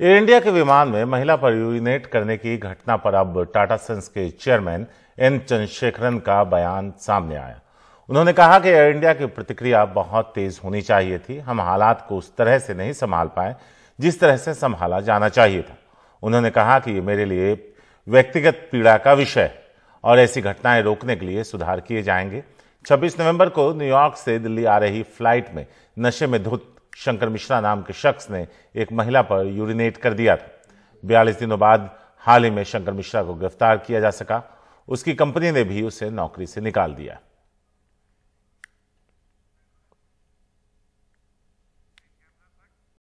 air India के विमान में महिला पर यूरिनेट करने की घटना पर अब टाटा सन्स के चेयरमैन एन चंद्रशेखरन का बयान सामने आया उन्होंने कहा कि एयर इंडिया की प्रतिक्रिया बहुत तेज होनी चाहिए थी हम हालात को उस तरह से नहीं संभाल पाए जिस तरह से संभाला जाना चाहिए था उन्होंने कहा कि ये मेरे लिए व्यक्तिगत पीड़ा का विषय है और ऐसी घटनाएं रोकने के लिए सुधार किए जाएंगे 26 नवंबर को न्यूयॉर्क से दिल्ली आ रही फ्लाइट में नशे में धुत शंकर मिश्रा नाम के शख्स ने एक महिला पर यूरिनेट कर दिया था बयालीस दिनों बाद हाल ही में शंकर मिश्रा को गिरफ्तार किया जा सका उसकी कंपनी ने भी उसे नौकरी से निकाल दिया